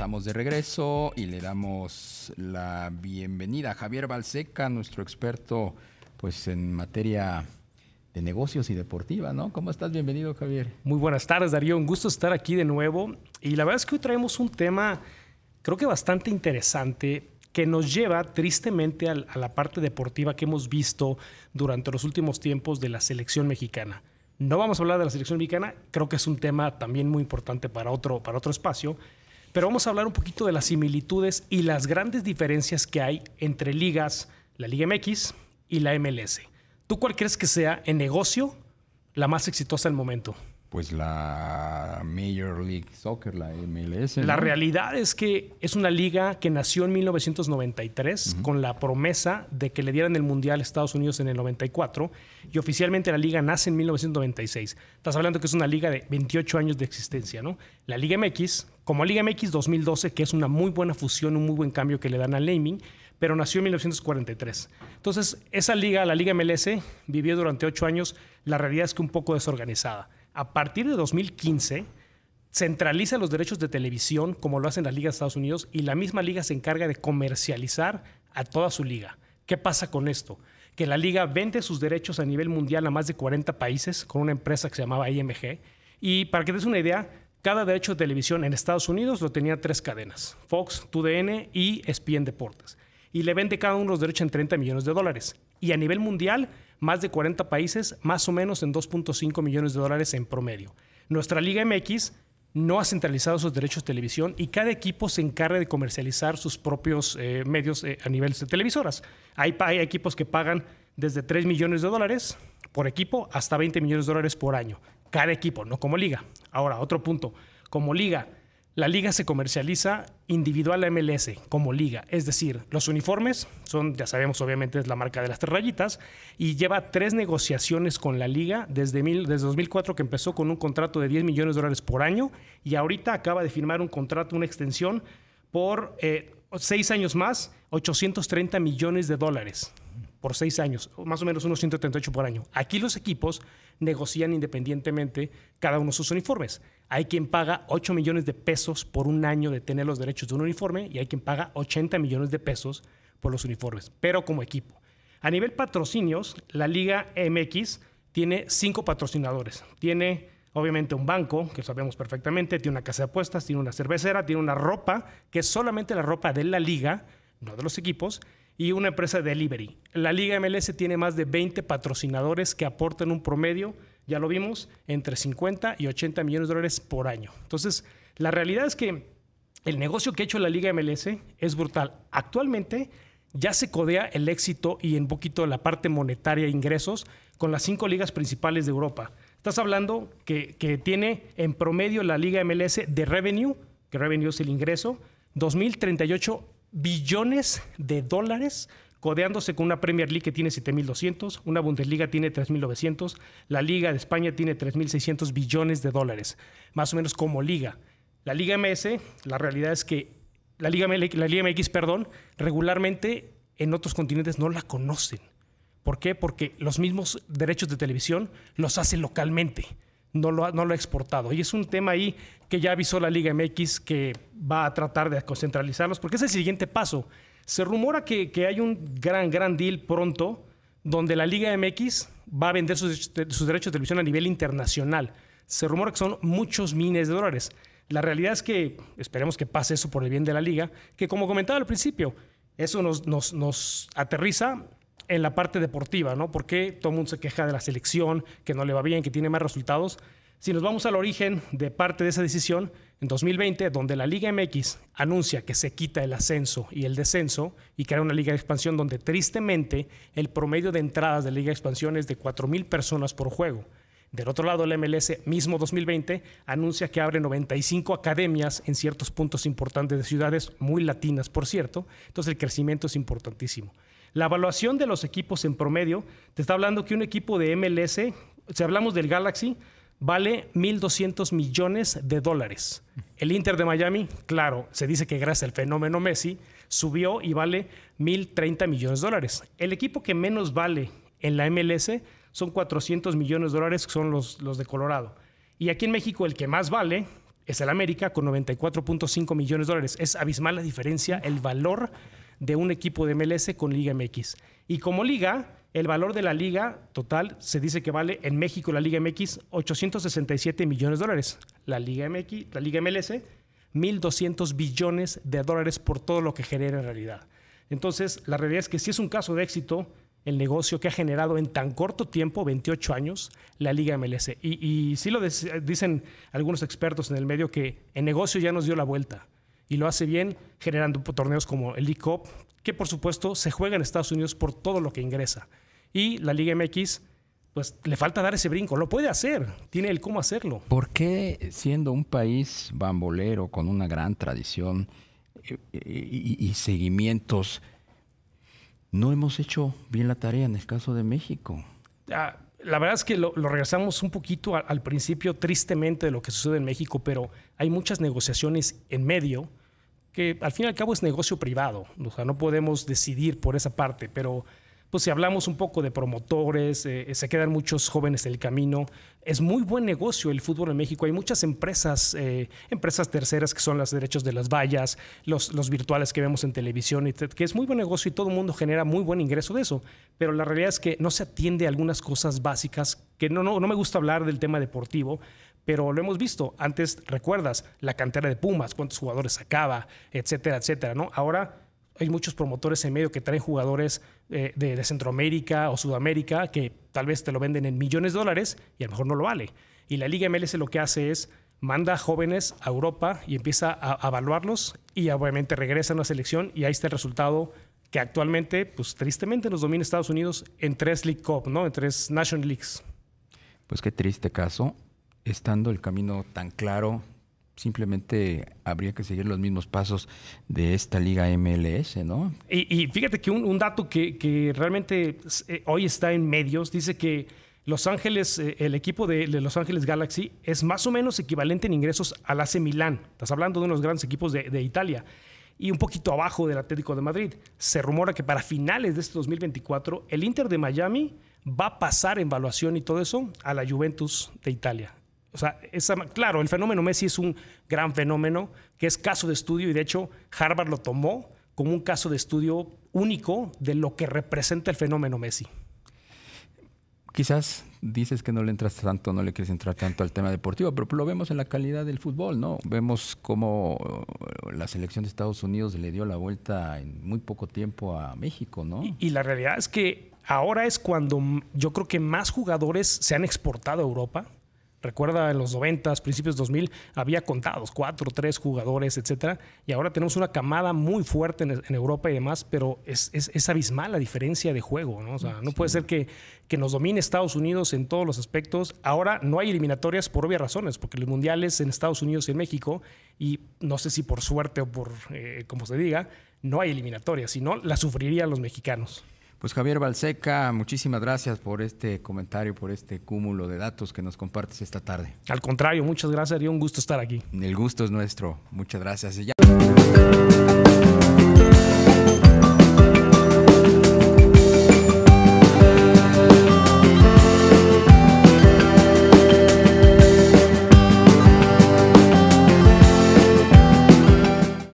Estamos de regreso y le damos la bienvenida a Javier Balseca, nuestro experto pues en materia de negocios y deportiva, ¿no? ¿Cómo estás? Bienvenido, Javier. Muy buenas tardes, Darío. Un gusto estar aquí de nuevo. Y la verdad es que hoy traemos un tema, creo que bastante interesante, que nos lleva tristemente a la parte deportiva que hemos visto durante los últimos tiempos de la selección mexicana. No vamos a hablar de la selección mexicana, creo que es un tema también muy importante para otro, para otro espacio, pero vamos a hablar un poquito de las similitudes y las grandes diferencias que hay entre ligas, la Liga MX y la MLS. ¿Tú cuál crees que sea en negocio la más exitosa del momento? pues la Major League Soccer, la MLS. La realidad es que es una liga que nació en 1993 con la promesa de que le dieran el Mundial a Estados Unidos en el 94 y oficialmente la liga nace en 1996. Estás hablando que es una liga de 28 años de existencia, ¿no? La Liga MX, como Liga MX 2012, que es una muy buena fusión, un muy buen cambio que le dan al naming, pero nació en 1943. Entonces, esa liga, la Liga MLS, vivió durante ocho años, la realidad es que un poco desorganizada a partir de 2015 centraliza los derechos de televisión como lo hacen las ligas de Estados Unidos y la misma liga se encarga de comercializar a toda su liga. ¿Qué pasa con esto? Que la liga vende sus derechos a nivel mundial a más de 40 países con una empresa que se llamaba IMG. Y para que te des una idea, cada derecho de televisión en Estados Unidos lo tenía tres cadenas, Fox, TUDN y ESPN Deportes. Y le vende cada uno los derechos en 30 millones de dólares. Y a nivel mundial más de 40 países, más o menos en 2.5 millones de dólares en promedio. Nuestra Liga MX no ha centralizado sus derechos de televisión y cada equipo se encarga de comercializar sus propios eh, medios eh, a nivel de televisoras. hay, equipos que pagan desde 3 millones de dólares por equipo hasta 20 millones de dólares por año. Cada equipo, no como liga. Ahora, otro punto. Como liga, la liga se comercializa individual a MLS como liga, es decir, los uniformes son, ya sabemos, obviamente es la marca de las tres y lleva tres negociaciones con la liga desde, mil, 2004 que empezó con un contrato de 10 millones de dólares por año y ahorita acaba de firmar un contrato, una extensión por eh, seis años más, 830 millones de dólares por seis años, más o menos unos 138 por año. Aquí los equipos negocian independientemente cada uno sus uniformes. Hay quien paga 8 millones de pesos por un año de tener los derechos de un uniforme y hay quien paga 80 millones de pesos por los uniformes, pero como equipo. A nivel patrocinios, la Liga MX tiene cinco patrocinadores. Tiene obviamente un banco, que sabemos perfectamente, tiene una casa de apuestas, tiene una cervecera, tiene una ropa, que es solamente la ropa de la liga, no de los equipos y una empresa de delivery. La Liga MLS tiene más de 20 patrocinadores que aportan un promedio, ya lo vimos, entre 50 y 80 millones de dólares por año. Entonces, la realidad es que el negocio que ha hecho la Liga MLS es brutal. Actualmente ya se codea el éxito y en poquito la parte monetaria e ingresos con las cinco ligas principales de Europa. Estás hablando que, que tiene en promedio la Liga MLS de revenue, que revenue es el ingreso, 2038 billones de dólares codeándose con una Premier League que tiene 7.200, una Bundesliga tiene 3.900, la Liga de España tiene 3.600 billones de dólares, más o menos como liga. La Liga MS, la realidad es que la Liga, MX, perdón, regularmente en otros continentes no la conocen. ¿Por qué? Porque los mismos derechos de televisión los hace localmente, no no lo ha exportado. Y es un tema ahí que ya avisó la Liga MX que va a tratar de concentralizarlos, porque es el siguiente paso. Se rumora que, hay un gran, gran deal pronto donde la Liga MX va a vender sus, derechos de televisión a nivel internacional. Se rumora que son muchos miles de dólares. La realidad es que esperemos que pase eso por el bien de la liga, que como comentaba al principio, eso nos, nos, aterriza en la parte deportiva, ¿no? Porque todo mundo se queja de la selección, que no le va bien, que tiene más resultados, si nos vamos al origen de parte de esa decisión, en 2020, donde la Liga MX anuncia que se quita el ascenso y el descenso y que crea una Liga de Expansión donde tristemente el promedio de entradas de Liga de Expansión es de 4.000 personas por juego. Del otro lado, el MLS, mismo 2020, anuncia que abre 95 academias en ciertos puntos importantes de ciudades, muy latinas, por cierto. Entonces, el crecimiento es importantísimo. La evaluación de los equipos en promedio, te está hablando que un equipo de MLS, si hablamos del Galaxy, vale 1.200 millones de dólares. El Inter de Miami, claro, se dice que gracias al fenómeno Messi subió y vale 1.030 millones de dólares. El equipo que menos vale en la MLS son 400 millones de dólares, que son los, los de Colorado. Y aquí en México el que más vale es el América con 94.5 millones de dólares. Es abismal la diferencia, el valor de un equipo de MLS con Liga MX. Y como liga, el valor de la liga total se dice que vale en México la Liga MX 867 millones de dólares. La Liga MX, la Liga MLS 1.200 billones de dólares por todo lo que genera en realidad. Entonces, la realidad es que si es un caso de éxito, el negocio que ha generado en tan corto tiempo, 28 años, la Liga MLS. Y, y sí lo dicen algunos expertos en el medio que el negocio ya nos dio la vuelta y lo hace bien generando torneos como el League que por supuesto se juega en Estados Unidos por todo lo que ingresa. Y la Liga MX, pues le falta dar ese brinco. Lo puede hacer, tiene el cómo hacerlo. ¿Por qué siendo un país bambolero con una gran tradición eh, eh, y, seguimientos, no hemos hecho bien la tarea en el caso de México? Ah, la verdad es que lo, regresamos un poquito al, al, principio tristemente de lo que sucede en México, pero hay muchas negociaciones en medio que al fin y al cabo es negocio privado, o sea, no podemos decidir por esa parte, pero pues si hablamos un poco de promotores, eh, eh, se quedan muchos jóvenes en el camino. Es muy buen negocio el fútbol en México. Hay muchas empresas, eh, empresas terceras que son los derechos de las vallas, los, virtuales que vemos en televisión, que es muy buen negocio y todo el mundo genera muy buen ingreso de eso. Pero la realidad es que no se atiende a algunas cosas básicas, que no, no, me gusta hablar del tema deportivo, pero lo hemos visto. Antes, recuerdas, la cantera de Pumas, cuántos jugadores sacaba, etcétera, etcétera, ¿no? Ahora hay muchos promotores en medio que traen jugadores eh, de, Centroamérica o Sudamérica que tal vez te lo venden en millones de dólares y a lo mejor no lo vale. Y la Liga MLS lo que hace es manda jóvenes a Europa y empieza a, evaluarlos y obviamente regresa a la selección y ahí está el resultado que actualmente, pues tristemente, nos domina Estados Unidos en tres League Cup, ¿no? En tres National Leagues. Pues qué triste caso, estando el camino tan claro simplemente habría que seguir los mismos pasos de esta liga MLS, ¿no? Y, fíjate que un, dato que, realmente eh, hoy está en medios dice que Los Ángeles, eh, el equipo de, Los Ángeles Galaxy es más o menos equivalente en ingresos al AC Milán. Estás hablando de unos grandes equipos de, de Italia y un poquito abajo del Atlético de Madrid. Se rumora que para finales de este 2024 el Inter de Miami va a pasar en evaluación y todo eso a la Juventus de Italia. O sea, claro, el fenómeno Messi es un gran fenómeno que es caso de estudio y de hecho Harvard lo tomó como un caso de estudio único de lo que representa el fenómeno Messi. Quizás dices que no le entras tanto, no le quieres entrar tanto al tema deportivo, pero lo vemos en la calidad del fútbol, ¿no? Vemos cómo eh, la selección de Estados Unidos le dio la vuelta en muy poco tiempo a México, ¿no? Y, y la realidad es que ahora es cuando yo creo que más jugadores se han exportado a Europa Recuerda en los 90, principios 2000, había contados, cuatro, tres jugadores, etcétera. Y ahora tenemos una camada muy fuerte en, Europa y demás, pero es, es, abismal la diferencia de juego, ¿no? O sea, no puede ser que, que nos domine Estados Unidos en todos los aspectos. Ahora no hay eliminatorias por obvias razones, porque los mundiales en Estados Unidos y en México, y no sé si por suerte o por, eh, como se diga, no hay eliminatorias, sino la sufrirían los mexicanos. Pues Javier Balseca, muchísimas gracias por este comentario, por este cúmulo de datos que nos compartes esta tarde. Al contrario, muchas gracias, dio un gusto estar aquí. El gusto es nuestro, muchas gracias. Y ya...